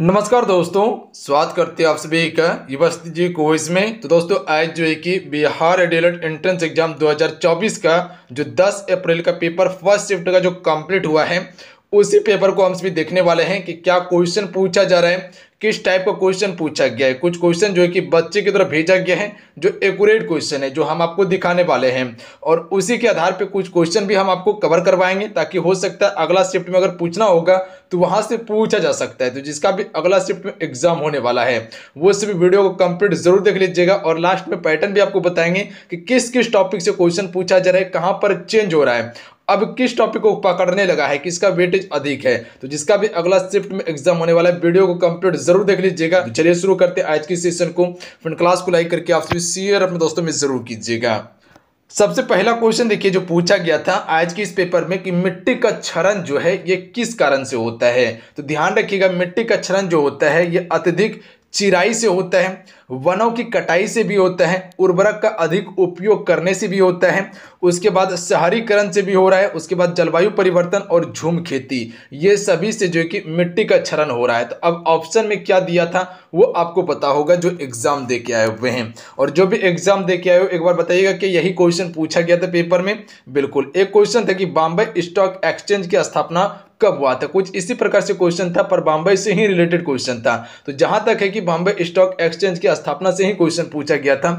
नमस्कार दोस्तों स्वागत करते हैं आप सभी का युवा जी को में तो दोस्तों आज जो है कि बिहार एडिलेट एंट्रेंस एग्जाम 2024 का जो 10 अप्रैल का पेपर फर्स्ट शिफ्ट का जो कंप्लीट हुआ है उसी पेपर को हम सभी देखने वाले हैं कि क्या क्वेश्चन पूछा जा रहा है किस टाइप का क्वेश्चन पूछा गया है कुछ क्वेश्चन जो है कि बच्चे की तरफ भेजा गया है जो एक्यूरेट क्वेश्चन है जो हम आपको दिखाने वाले हैं और उसी के आधार पर कुछ क्वेश्चन भी हम आपको कवर करवाएंगे ताकि हो सकता है अगला शिफ्ट में अगर पूछना होगा तो वहां से पूछा जा सकता है तो जिसका भी अगला शिफ्ट में एग्जाम होने वाला है वो सभी वीडियो को कंप्लीट जरूर देख लीजिएगा और लास्ट में पैटर्न भी आपको बताएंगे कि किस किस टॉपिक से क्वेश्चन पूछा जा रहा है कहाँ पर चेंज हो रहा है अब किस टॉपिक को पकड़ने लगा है किसका वेटेज अधिक है तो जिसका भी अगला शिफ्ट में एग्जाम होने वाला है वीडियो को कंप्लीट जरूर देख लीजिएगा तो चलिए शुरू करते हैं आज की सेशन को फ्रेंड क्लास को लाइक करके आप सभी शेयर अपने दोस्तों में जरूर कीजिएगा सबसे पहला क्वेश्चन देखिए जो पूछा गया था आज के इस पेपर में कि मिट्टी का क्षरण जो है ये किस कारण से होता है तो ध्यान रखिएगा मिट्टी का क्षरण जो होता है ये अत्यधिक चिराई से होता है वनों की कटाई से भी होता है उर्वरक का अधिक उपयोग करने से भी होता है उसके बाद शहरीकरण से भी हो रहा है उसके बाद जलवायु परिवर्तन और झूम खेती ये सभी से जो कि मिट्टी का क्षरण हो रहा है तो अब ऑप्शन में क्या दिया था वो आपको पता होगा जो एग्ज़ाम दे के आए हुए हैं और जो भी एग्ज़ाम दे के आए हो एक बार बताइएगा कि यही क्वेश्चन पूछा गया था पेपर में बिल्कुल एक क्वेश्चन था कि बॉम्बे स्टॉक एक्सचेंज की स्थापना कब हुआ था कुछ इसी प्रकार से क्वेश्चन था पर बॉम्बे से ही रिलेटेड क्वेश्चन था तो जहां तक है कि बॉम्बे स्टॉक एक्सचेंज की स्थापना से ही क्वेश्चन पूछा गया था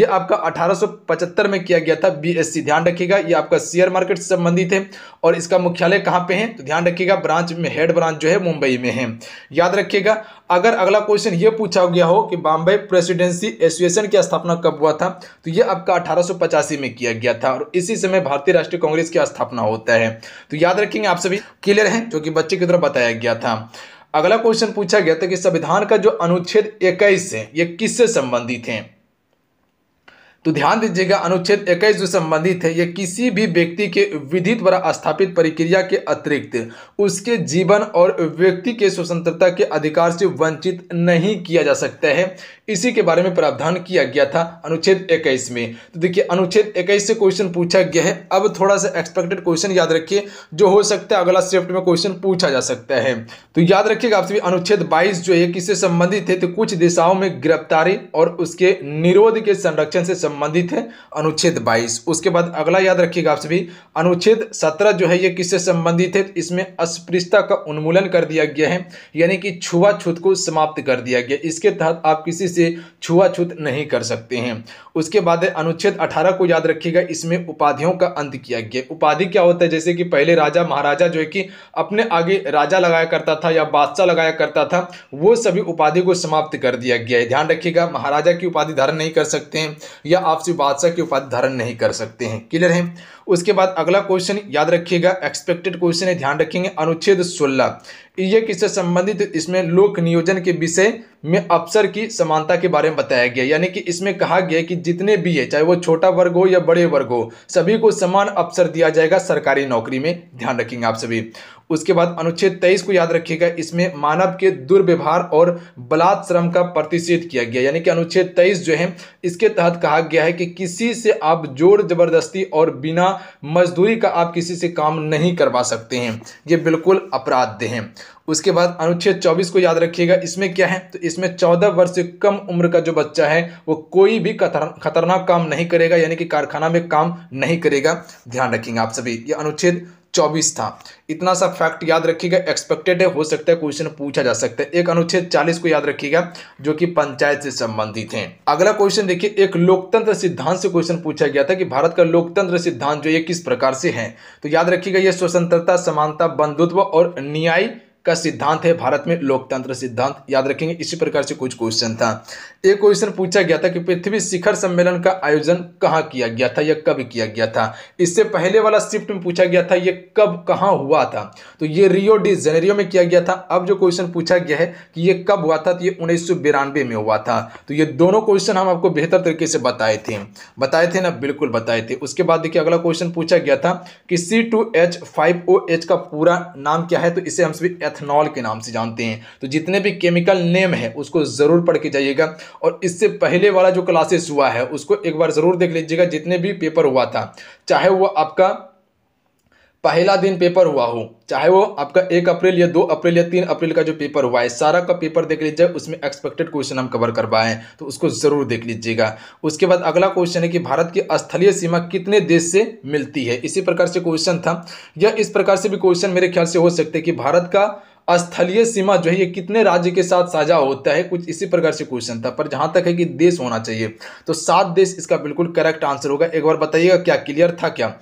यह आपका 1875 में किया गया था बीएससी ध्यान रखिएगा यह आपका शेयर मार्केट से संबंधित है और इसका मुख्यालय कहाँ पे है तो ध्यान रखिएगा ब्रांच में हेड ब्रांच जो है मुंबई में है याद रखिएगा अगर अगला क्वेश्चन ये पूछा गया हो कि बॉम्बे प्रेसिडेंसी एसोसिएशन की स्थापना कब हुआ था तो ये आपका अठारह में किया गया था और इसी समय भारतीय राष्ट्रीय कांग्रेस की स्थापना होता है तो याद रखेंगे आप सभी क्लियर है जो कि बच्चे की तरफ बताया गया था अगला क्वेश्चन पूछा गया था कि संविधान का जो अनुच्छेद इक्कीस है ये किससे संबंधित हैं तो ध्यान दीजिएगा अनुच्छेद इक्कीस जो संबंधित है ये किसी भी व्यक्ति के विधि द्वारा स्थापित प्रक्रिया के अतिरिक्त उसके जीवन और व्यक्ति के स्वतंत्रता के अधिकार से वंचित नहीं किया जा सकता है इसी के बारे में प्रावधान किया गया था अनुच्छेद इक्कीस में तो देखिए अनुच्छेद इक्कीस से क्वेश्चन पूछा गया है अब थोड़ा सा एक्सपेक्टेड क्वेश्चन याद रखिए जो हो सकता है अगला शिफ्ट में क्वेश्चन पूछा जा सकता है तो याद रखिएगा आप सभी अनुच्छेद 22 जो है किससे संबंधित है तो कुछ दिशाओं में गिरफ्तारी और उसके निरोध के संरक्षण से संबंधित है अनुच्छेद बाईस उसके बाद अगला याद रखिएगा आप सभी अनुच्छेद सत्रह जो है ये किससे संबंधित है इसमें अस्पृश्यता का उन्मूलन कर दिया गया है यानी कि छुआछूत को समाप्त कर दिया गया इसके तहत आप किसी से से छुआछूत नहीं कर सकते हैं उसके बाद अनुच्छेद 18 को याद रखिएगा इसमें उपाधियों का अंत किया गया उपाधि क्या होता है जैसे कि पहले राजा महाराजा जो है कि अपने आगे राजा लगाया करता था या बादशाह लगाया करता था वो सभी उपाधि को समाप्त कर दिया गया है ध्यान रखिएगा महाराजा की उपाधि धारण नहीं कर सकते हैं या आपसी बादशाह की उपाधि धारण नहीं कर सकते हैं क्लियर है उसके बाद अगला क्वेश्चन याद रखिएगा एक्सपेक्टेड क्वेश्चन है ध्यान रखेंगे अनुच्छेद सोलह ये किससे संबंधित इसमें लोक नियोजन के विषय में अवसर की समानता के बारे में बताया गया यानी कि इसमें कहा गया कि जितने भी है चाहे वो छोटा वर्ग हो या बड़े वर्ग हो सभी को समान अवसर दिया जाएगा सरकारी नौकरी में ध्यान रखेंगे आप सभी उसके बाद अनुच्छेद तेईस को याद रखिएगा इसमें मानव के दुर्व्यवहार और बलात्श्रम का प्रतिषेध किया गया यानी कि अनुच्छेद तेईस जो है इसके तहत कहा गया है कि किसी से आप जोर जबरदस्ती और बिना मजदूरी का आप किसी से काम नहीं करवा सकते हैं ये बिल्कुल अपराध हैं उसके बाद अनुच्छेद 24 को याद रखिएगा इसमें क्या है तो इसमें 14 वर्ष से कम उम्र का जो बच्चा है वो कोई भी खतरनाक काम नहीं करेगा यानी कि कारखाना में काम नहीं करेगा ध्यान रखेंगे आप सभी ये अनुच्छेद चौबीस था इतना सा फैक्ट याद रखिएगा एक्सपेक्टेड हो सकता है क्वेश्चन पूछा जा सकता है एक अनुच्छेद चालीस को याद रखिएगा जो कि पंचायत से संबंधित है अगला क्वेश्चन देखिए एक लोकतंत्र सिद्धांत से क्वेश्चन पूछा गया था कि भारत का लोकतंत्र सिद्धांत जो है किस प्रकार से है तो याद रखिएगा यह स्वतंत्रता समानता बंधुत्व और न्याय का सिद्धांत है भारत में लोकतंत्र सिद्धांत याद रखेंगे इसी प्रकार से कुछ क्वेश्चन था एक क्वेश्चन पूछा गया था कि पृथ्वी शिखर सम्मेलन का आयोजन कहाँ किया गया था या कब किया गया था इससे पहले वाला शिफ्ट में पूछा गया था ये कब कहाँ हुआ था तो ये रियो डी जेनेरियो में किया गया था अब जो क्वेश्चन पूछा गया है कि ये कब हुआ था तो ये उन्नीस में हुआ था तो ये दोनों क्वेश्चन हम आपको बेहतर तरीके से बताए थे बताए थे ना बिल्कुल बताए थे उसके बाद देखिए अगला क्वेश्चन पूछा गया था कि C two H five O H का पूरा नाम क्या है तो इसे हम सभी मेथनॉल के नाम से जानते हैं तो जितने भी केमिकल नेम है उसको ज़रूर पढ़ के जाइएगा और इससे पहले वाला जो क्लासेस हुआ है उसको एक बार ज़रूर देख लीजिएगा जितने भी पेपर हुआ था चाहे वो आपका पहला दिन पेपर हुआ हो चाहे वो आपका एक अप्रैल या दो अप्रैल या तीन अप्रैल का जो पेपर हुआ है सारा का पेपर देख लीजिए उसमें एक्सपेक्टेड क्वेश्चन हम कवर करवाएं तो उसको ज़रूर देख लीजिएगा उसके बाद अगला क्वेश्चन है कि भारत की स्थलीय सीमा कितने देश से मिलती है इसी प्रकार से क्वेश्चन था या इस प्रकार से भी क्वेश्चन मेरे ख्याल से हो सकते कि भारत का स्थलीय सीमा जो है ये कितने राज्य के साथ साझा होता है कुछ इसी प्रकार से क्वेश्चन था पर जहाँ तक है कि देश होना चाहिए तो सात देश इसका बिल्कुल करेक्ट आंसर होगा एक बार बताइएगा क्या क्लियर था क्या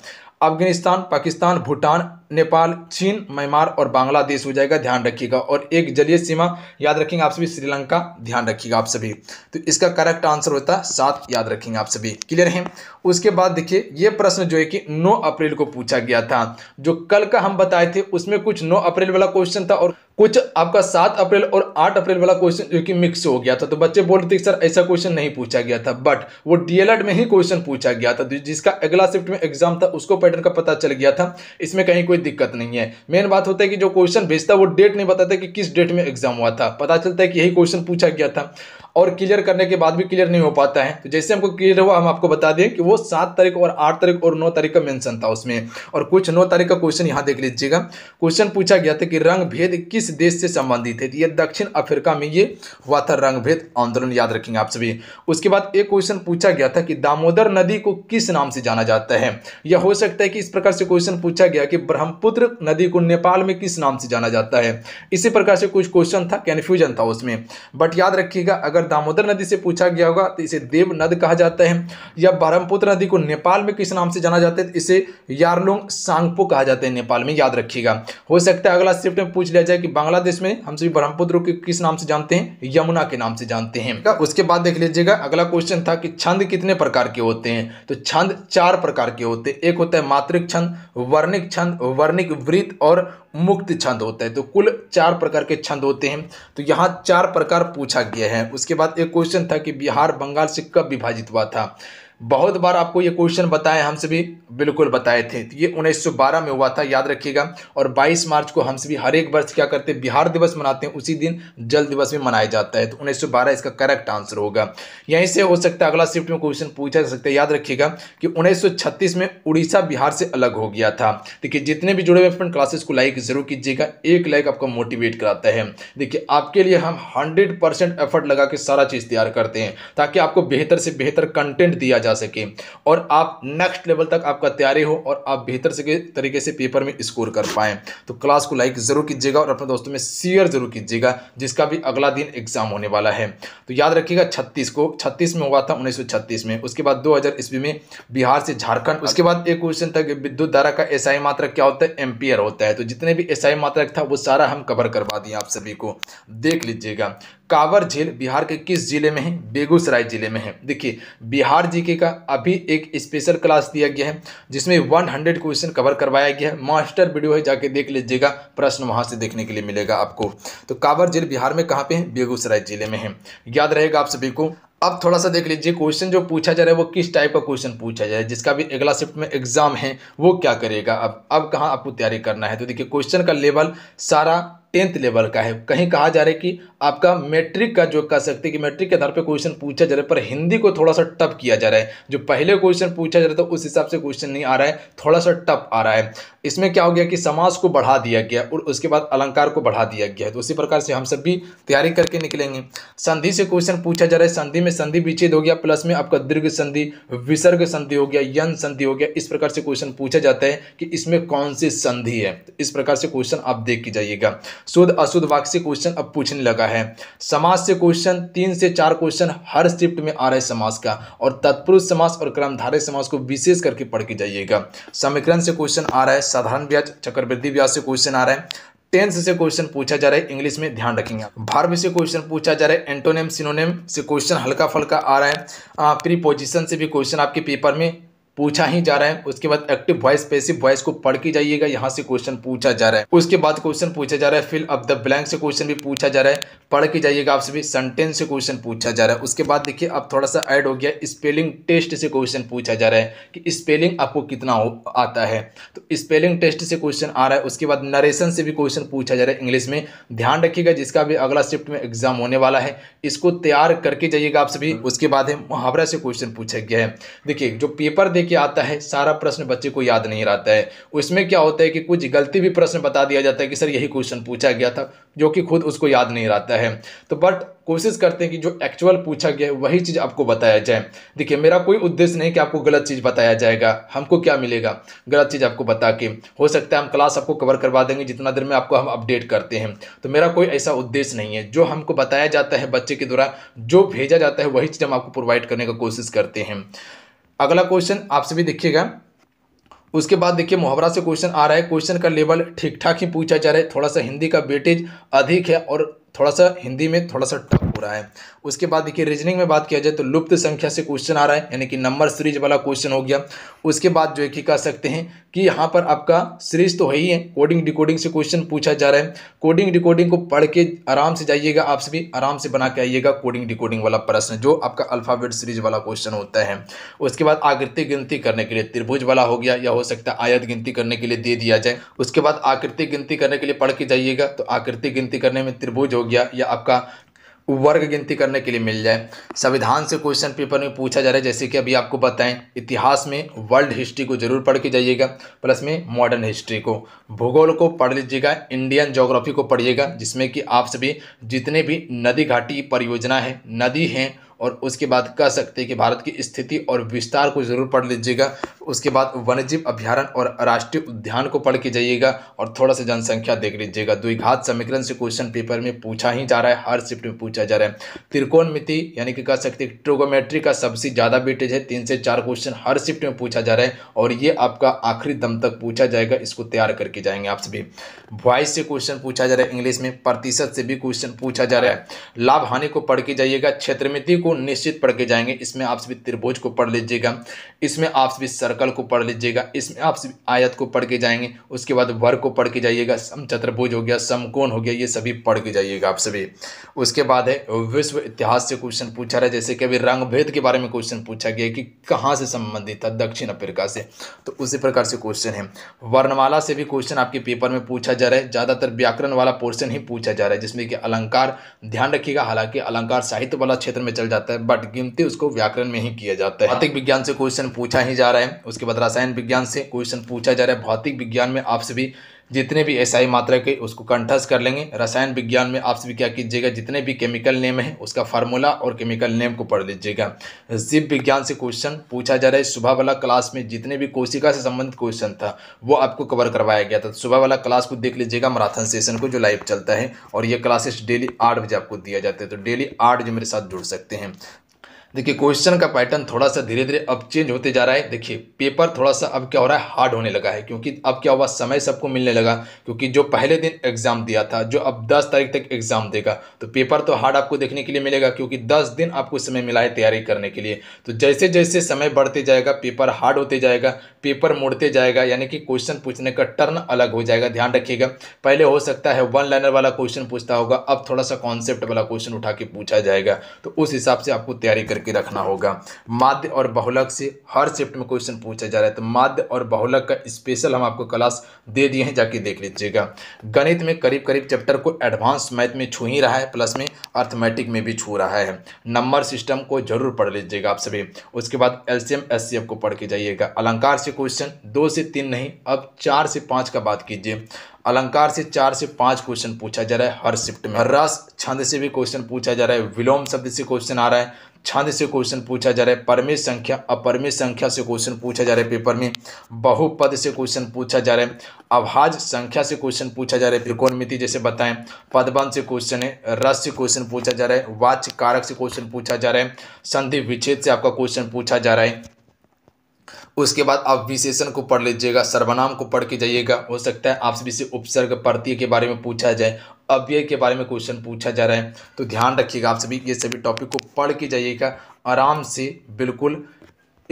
अफगानिस्तान पाकिस्तान भूटान नेपाल चीन म्यांमार और बांग्लादेश हो जाएगा ध्यान रखिएगा और एक जलीय सीमा याद रखेंगे आप सभी श्रीलंका ध्यान रखिएगा आप सभी तो इसका करेक्ट आंसर होता है सात याद रखेंगे आप सभी क्लियर है उसके बाद देखिए ये प्रश्न जो है कि नौ अप्रैल को पूछा गया था जो कल का हम बताए थे उसमें कुछ नौ अप्रैल वाला क्वेश्चन था और कुछ आपका सात अप्रैल और आठ अप्रैल वाला क्वेश्चन जो कि मिक्स हो गया था तो बच्चे बोल रहे थे सर ऐसा क्वेश्चन नहीं पूछा गया था बट वो डीएलएड e में ही क्वेश्चन पूछा गया था जिसका अगला शिफ्ट में एग्जाम था उसको पैटर्न का पता चल गया था इसमें कहीं कोई दिक्कत नहीं है मेन बात होता है कि जो क्वेश्चन भेजता है वो डेट नहीं बताता कि किस डेट में एग्जाम हुआ था पता चलता है कि यही क्वेश्चन पूछा गया था और क्लियर करने के बाद भी क्लियर नहीं हो पाता है तो जैसे हमको क्लियर हुआ हम आपको बता दें कि वो सात तारीख और आठ तारीख और नौ तारीख का मेंशन था उसमें और कुछ नौ तारीख का क्वेश्चन यहाँ देख लीजिएगा क्वेश्चन पूछा गया था कि रंग भेद किस देश से संबंधित है तो ये दक्षिण अफ्रीका में ये हुआ था रंग भेद आंदोलन याद रखेंगे आप सभी उसके बाद एक क्वेश्चन पूछा गया था कि दामोदर नदी को किस नाम से जाना जाता है यह हो सकता है कि इस प्रकार से क्वेश्चन पूछा गया कि ब्रह्मपुत्र नदी को नेपाल में किस नाम से जाना जाता है इसी प्रकार से कुछ क्वेश्चन था कन्फ्यूजन था उसमें बट याद रखिएगा अगर अगर दामोदर नदी से पूछा गया होगा तो इसे देव नद कहा जाता है या ब्रह्मपुत्र नदी को नेपाल में किस नाम से जाना जाता है तो इसे यारलोंग सांगपो कहा जाता है नेपाल में याद रखिएगा हो सकता है अगला शिफ्ट में पूछ लिया जाए कि बांग्लादेश में हम सभी ब्रह्मपुत्र को किस नाम से जानते हैं यमुना के नाम से जानते हैं उसके बाद देख लीजिएगा अगला क्वेश्चन था कि छंद कितने प्रकार के होते हैं तो छंद चार प्रकार के होते हैं एक होता है मात्रिक छंद वर्णिक छंद वर्णिक वृत्त और मुक्त छंद होता है तो कुल चार प्रकार के छंद होते हैं तो यहाँ चार प्रकार पूछा गया है उसके इसके बाद एक क्वेश्चन था कि बिहार बंगाल से कब विभाजित हुआ था बहुत बार आपको ये क्वेश्चन बताए हमसे भी बिल्कुल बताए थे तो ये 1912 में हुआ था याद रखिएगा और 22 मार्च को हमसे भी हर एक वर्ष क्या करते हैं बिहार दिवस मनाते हैं उसी दिन जल दिवस भी मनाया जाता है तो 1912 इसका करेक्ट आंसर होगा यहीं से हो सकता है अगला शिफ्ट में क्वेश्चन पूछा जा सकता है याद रखिएगा कि उन्नीस में उड़ीसा बिहार से अलग हो गया था देखिए जितने भी जुड़े हुए फ्रेंड क्लासेस को लाइक जरूर कीजिएगा एक लाइक आपको मोटिवेट कराता है देखिए आपके लिए हम हंड्रेड एफर्ट लगा के सारा चीज़ तैयार करते हैं ताकि आपको बेहतर से बेहतर कंटेंट दिया जाए जा सके और आप नेक्स्ट लेवल तक आपका तैयारी हो और आप बेहतर से तरीके से पेपर में स्कोर कर पाएँ तो क्लास को लाइक ज़रूर कीजिएगा और अपने दोस्तों में शेयर ज़रूर कीजिएगा जिसका भी अगला दिन एग्जाम होने वाला है तो याद रखिएगा छत्तीस को छत्तीस में हुआ था उन्नीस में उसके बाद दो ईस्वी में बिहार से झारखंड उसके बाद एक क्वेश्चन था विद्युत धारा का एस मात्रक क्या होता है एम्पियर होता है तो जितने भी एस मात्रक था वो सारा हम कवर करवा दिए आप सभी को देख लीजिएगा कावर झील बिहार के किस जिले में है बेगूसराय जिले में है देखिए बिहार जी के का अभी एक स्पेशल क्लास दिया गया है जिसमें 100 क्वेश्चन कवर करवाया गया है मास्टर वीडियो है जाके देख लीजिएगा प्रश्न वहाँ से देखने के लिए मिलेगा आपको तो कांवर जेल बिहार में कहाँ पे है बेगूसराय जिले में है याद रहेगा आप सभी को अब थोड़ा सा देख लीजिए क्वेश्चन जो पूछा जा रहा है वो किस टाइप का क्वेश्चन पूछा जाए जिसका भी अगला शिफ्ट में एग्जाम है वो क्या करेगा अब अब कहाँ आपको तैयारी करना है तो देखिए क्वेश्चन का लेवल सारा टेंथ लेवल का है कहीं कहा जा रहा है कि आपका मैट्रिक का जो कह सकते हैं कि मैट्रिक के आधार पर क्वेश्चन पूछा जा रहा है पर हिंदी को थोड़ा सा टफ किया जा रहा है जो पहले क्वेश्चन पूछा जा रहा था उस हिसाब से क्वेश्चन नहीं आ रहा है थोड़ा सा टफ आ रहा है इसमें क्या हो गया कि समाज को बढ़ा दिया गया और उसके बाद अलंकार को बढ़ा दिया गया है तो उसी प्रकार से हम सब भी तैयारी करके निकलेंगे संधि से क्वेश्चन पूछा जा रहा है संधि में संधि विच्छेद हो गया प्लस में आपका दीर्घ संधि विसर्ग संधि हो गया यन संधि हो गया इस प्रकार से क्वेश्चन पूछा जाता है कि इसमें कौन सी संधि है तो इस प्रकार से क्वेश्चन आप देख के जाइएगा शुद्ध अशुद्ध वाक्य से क्वेश्चन अब पूछने लगा है समाज से क्वेश्चन तीन से चार क्वेश्चन हर शिफ्ट में आ रहा है समाज का और तत्पुरुष समाज और क्रमधारे समाज को विशेष करके पढ़ के जाइएगा समीकरण से क्वेश्चन आ रहा है साधारण ब्याज चक्रवृद्धि ब्याज से क्वेश्चन आ रहा है टेंस से क्वेश्चन पूछा जा रहा है इंग्लिश में ध्यान रखेंगे भार्व से क्वेश्चन पूछा जा रहा है एंटोनेम सिनोनेम से क्वेश्चन हल्का फल्का आ रहा है प्रीपोजिशन से भी क्वेश्चन आपके पेपर में पूछा ही जा रहा है उसके बाद एक्टिव वॉइस पेसिव वॉइस को पढ़ के जाइएगा यहाँ से क्वेश्चन पूछा जा रहा है उसके बाद क्वेश्चन पूछा जा रहा है फिल अब द ब्लैंक से क्वेश्चन भी पूछा जा रहा है पढ़ के जाइएगा आपसे भी सेंटेंस से क्वेश्चन पूछा जा रहा है उसके बाद देखिए अब थोड़ा सा ऐड हो गया स्पेलिंग टेस्ट से क्वेश्चन पूछा जा रहा है कि स्पेलिंग आपको कितना आता है तो स्पेलिंग टेस्ट से क्वेश्चन आ रहा है उसके बाद नरेशन से भी क्वेश्चन पूछा जा रहा है इंग्लिश में ध्यान रखिएगा जिसका भी अगला शिफ्ट में एग्जाम होने वाला है इसको तैयार करके जाइएगा आप सभी हम्म। उसके बाद है मुहावरा से क्वेश्चन पूछा गया है देखिए जो पेपर देखिए लेके आता है सारा प्रश्न बच्चे को याद नहीं रहता है उसमें क्या होता है कि कुछ गलती भी प्रश्न बता दिया जाता है कि सर यही क्वेश्चन पूछा गया था जो कि खुद उसको याद नहीं रहता है तो बट कोशिश करते हैं कि जो एक्चुअल पूछा गया है वही चीज़ आपको बताया जाए देखिए मेरा कोई उद्देश्य नहीं कि आपको गलत चीज़ बताया जाएगा हमको क्या मिलेगा गलत चीज़ आपको बता के हो सकता है हम क्लास आपको कवर करवा देंगे जितना देर में आपको हम अपडेट करते हैं तो मेरा कोई ऐसा उद्देश्य नहीं है जो हमको बताया जाता है बच्चे के द्वारा जो भेजा जाता है वही चीज़ हम आपको प्रोवाइड करने का कोशिश करते हैं अगला क्वेश्चन आपसे भी देखिएगा उसके बाद देखिए मुहावरा से क्वेश्चन आ रहा है क्वेश्चन का लेवल ठीक ठाक ही पूछा जा रहा है थोड़ा सा हिंदी का वेटेज अधिक है और थोड़ा सा हिंदी में थोड़ा सा टफ हो रहा है उसके बाद देखिए रीजनिंग में बात किया जाए तो लुप्त संख्या से क्वेश्चन आ रहा है यानी कि नंबर सीरीज वाला क्वेश्चन हो गया उसके बाद जो है कि कह सकते हैं कि यहाँ पर आपका सीरीज तो है ही है कोडिंग डिकोडिंग से क्वेश्चन पूछा जा रहा है कोडिंग डिकोडिंग को पढ़ के आराम से जाइएगा आप सभी आराम से बना के आइएगा कोडिंग डिकोडिंग वाला प्रश्न जो आपका अल्फ़ाबेट सीरीज वाला क्वेश्चन होता है उसके बाद आकृति गिनती करने के लिए त्रिभुज वाला हो गया या हो सकता है आयत गिनती करने के लिए दे दिया जाए उसके बाद आकृति गिनती करने के लिए पढ़ के जाइएगा तो आकृति गिनती करने में त्रिभुज हो गया या आपका वर्ग गिनती करने के लिए मिल जाए संविधान से क्वेश्चन पेपर में पूछा जा रहा है जैसे कि अभी आपको बताएं इतिहास में वर्ल्ड हिस्ट्री को जरूर पढ़ के जाइएगा प्लस में मॉडर्न हिस्ट्री को भूगोल को पढ़ लीजिएगा इंडियन जोग्राफी को पढ़िएगा जिसमें कि आप सभी जितने भी नदी घाटी परियोजना है नदी हैं और उसके बाद कह सकते हैं कि भारत की स्थिति और विस्तार को जरूर पढ़ लीजिएगा उसके बाद वन्यजीव अभ्यारण और राष्ट्रीय उद्यान को पढ़ के जाइएगा और थोड़ा सा जनसंख्या देख लीजिएगा द्विघात समीकरण से क्वेश्चन पेपर में पूछा ही जा रहा है हर शिफ्ट में पूछा जा रहा है त्रिकोण यानी कि कह सकते हैं ट्रोगोमेट्री का सबसे ज़्यादा बेटेज है तीन से चार क्वेश्चन हर शिफ्ट में पूछा जा रहा है और ये आपका आखिरी दम तक पूछा जाएगा इसको तैयार करके जाएंगे आप सभी वॉइस से क्वेश्चन पूछा जा रहा है इंग्लिश में प्रतिशत से भी क्वेश्चन पूछा जा रहा है लाभ हानि को पढ़ के जाइएगा क्षेत्रमिति को को निश्चित पढ़ के जाएंगे इसमें आप सभी त्रिभुज को पढ़ लीजिएगा इसमें आप सभी सर्कल को पढ़ लीजिएगा इसमें आप सभी आयत को पढ़ के जाएंगे उसके बाद वर्ग को पढ़ के जाइएगा चतुर्भुज हो गया समकोण हो गया ये सभी पढ़ के जाइएगा आप सभी उसके बाद है विश्व इतिहास से क्वेश्चन पूछा रहा है जैसे कि अभी रंगभेद के बारे में क्वेश्चन पूछा गया कि कहाँ से संबंधित था दक्षिण अफ्रीका से तो उसी प्रकार से क्वेश्चन है वर्णमाला से भी क्वेश्चन आपके पेपर में पूछा जा रहा है ज़्यादातर व्याकरण वाला पोर्शन ही पूछा जा रहा है जिसमें कि अलंकार ध्यान रखिएगा हालांकि अलंकार साहित्य वाला क्षेत्र में चल जाता जाता है बट गिनती उसको व्याकरण में ही किया जाता है भौतिक विज्ञान से क्वेश्चन पूछा ही जा रहा है उसके बाद रसायन विज्ञान से क्वेश्चन पूछा जा रहा है भौतिक विज्ञान में आपसे भी जितने भी एसआई मात्रा के उसको कंठस्थ कर लेंगे रसायन विज्ञान में आप सभी क्या कीजिएगा जितने भी केमिकल नेम है उसका फार्मूला और केमिकल नेम को पढ़ लीजिएगा जीव विज्ञान से क्वेश्चन पूछा जा रहा है सुबह वाला क्लास में जितने भी कोशिका से संबंधित क्वेश्चन था वो आपको कवर करवाया गया था सुबह वाला क्लास को देख लीजिएगा मराथन सेशन को जो लाइव चलता है और ये क्लासेस डेली आठ बजे आपको दिया जाता है तो डेली आठ बजे मेरे साथ जुड़ सकते हैं देखिए क्वेश्चन का पैटर्न थोड़ा सा धीरे धीरे अब चेंज होते जा रहा है देखिए पेपर थोड़ा सा अब क्या हो रहा है हार्ड होने लगा है क्योंकि अब क्या हुआ समय सबको मिलने लगा क्योंकि जो पहले दिन एग्जाम दिया था जो अब दस तारीख तक एग्जाम देगा तो पेपर तो हार्ड आपको देखने के लिए मिलेगा क्योंकि दस दिन आपको समय मिला है तैयारी करने के लिए तो जैसे जैसे समय बढ़ते जाएगा पेपर हार्ड होते जाएगा पेपर मोड़ते जाएगा यानी कि क्वेश्चन पूछने का टर्न अलग हो जाएगा ध्यान रखिएगा पहले हो सकता है वन लाइनर वाला क्वेश्चन पूछता होगा अब थोड़ा सा कॉन्सेप्ट वाला क्वेश्चन उठा के पूछा जाएगा तो उस हिसाब से आपको तैयारी करके रखना होगा माध्य और बहुलक से हर शिफ्ट में क्वेश्चन पूछा जा रहा है तो माध्य और बहुलक का स्पेशल हम आपको क्लास दे दिए हैं जाके देख लीजिएगा गणित में करीब करीब चैप्टर को एडवांस मैथ में छू ही रहा है प्लस में अर्थमेटिक में भी छू रहा है नंबर सिस्टम को जरूर पढ़ लीजिएगा आप सभी उसके बाद एल सी को पढ़ के जाइएगा अलंकार से से क्वेश्चन दो से तीन नहीं अब चार से पाँच का बात कीजिए अलंकार से चार से पाँच क्वेश्चन पूछा जा रहा है हर शिफ्ट में रस छंद से भी क्वेश्चन पूछा जा रहा है विलोम शब्द से क्वेश्चन आ रहा है छंद से क्वेश्चन पूछा जा रहा है परमेय संख्या अपरमेय संख्या से क्वेश्चन पूछा जा रहा है पेपर में बहुपद से क्वेश्चन पूछा जा रहा है अभाज संख्या से क्वेश्चन पूछा जा रहा है त्रिकोण मिति जैसे बताएं पदबंध से क्वेश्चन है रस से क्वेश्चन पूछा जा रहा है वाच्य कारक से क्वेश्चन पूछा जा रहा है संधि विच्छेद से आपका क्वेश्चन पूछा जा रहा है उसके बाद आप विशेषण को पढ़ लीजिएगा सर्वनाम को पढ़ के जाइएगा हो सकता है आपसे विशेष उपसर्ग प्रत्यय के बारे में पूछा जाए अव्यय के बारे में क्वेश्चन पूछा जा रहा है तो ध्यान रखिएगा आप सभी ये सभी टॉपिक को पढ़ के जाइएगा आराम से बिल्कुल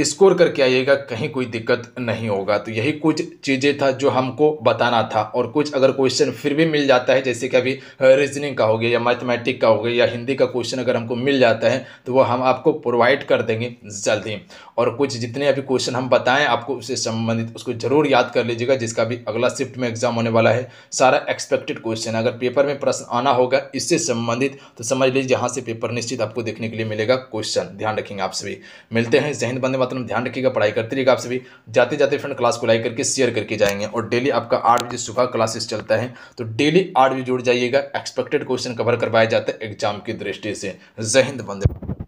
स्कोर करके आइएगा कहीं कोई दिक्कत नहीं होगा तो यही कुछ चीज़ें था जो हमको बताना था और कुछ अगर क्वेश्चन फिर भी मिल जाता है जैसे कि अभी रीजनिंग का हो गया या मैथमेटिक का हो गया या हिंदी का क्वेश्चन अगर हमको मिल जाता है तो वो हम आपको प्रोवाइड कर देंगे जल्दी और कुछ जितने अभी क्वेश्चन हम बताएं आपको उससे संबंधित उसको ज़रूर याद कर लीजिएगा जिसका भी अगला शिफ्ट में एग्जाम होने वाला है सारा एक्सपेक्टेड क्वेश्चन अगर पेपर में प्रश्न आना होगा इससे संबंधित तो समझ लीजिए यहाँ से पेपर निश्चित आपको देखने के लिए मिलेगा क्वेश्चन ध्यान रखेंगे आप सभी मिलते हैं जहन बंदे मतलब ध्यान रखिएगा पढ़ाई करते रहिएगा आप सभी जाते जाते फ्रेंड क्लास को लाइक करके शेयर करके जाएंगे और डेली आपका आठ बजे सुबह क्लासेस चलता है तो डेली आठ बजे जुड़ जाइएगा एक्सपेक्टेड क्वेश्चन कवर करवाया जाता है एग्जाम की दृष्टि से जय हिंद बंदे